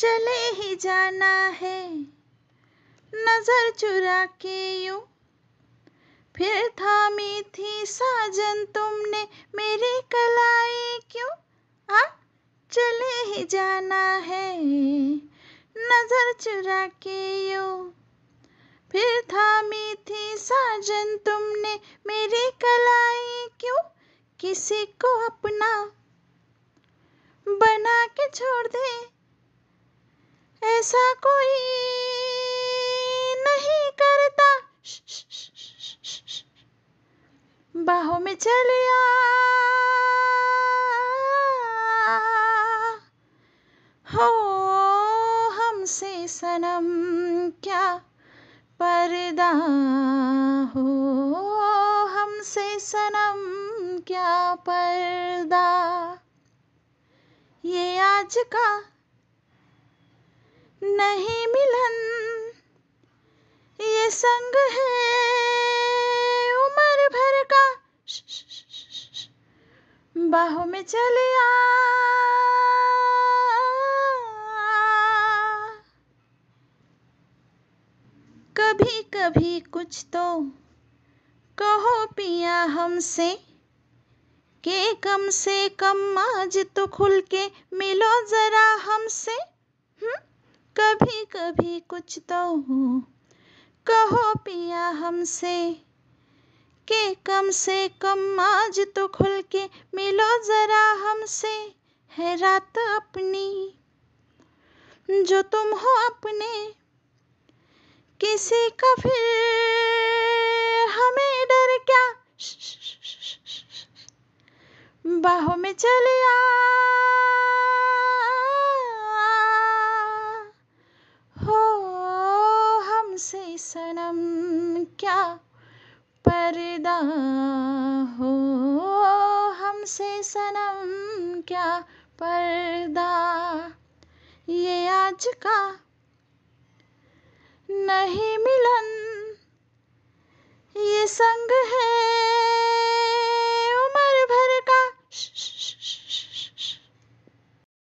चले ही जाना है नजर चुरा के यू फिर थामी थी साजन तुमने मेरी कलाई क्यों आ चले ही जाना है नजर चुरा के यू फिर थामी थी साजन तुमने मेरी कलाई क्यों किसी को अपना बना के छोड़ दे ऐसा कोई नहीं करता बाहों में चलिया हो हमसे सनम क्या पर्दा हो हमसे सनम क्या पर्दा ये आज का नहीं मिलन ये संग है उम्र भर का बाहों में चलिया कभी कभी कुछ तो कहो पिया हमसे के कम से कम आज तो खुल के मिलो जरा हमसे हम्म कभी कभी कुछ तो हूँ कहो पिया हमसे के कम से कम आज तो खुल के मिलो ज़रा हमसे है रात अपनी जो तुम हो अपने किसी का फिर हमें डर क्या बाहों में चले आ कसम क्या पर्दा हो हमसे सनम क्या पर्दा ये आज का नहीं मिलन ये संग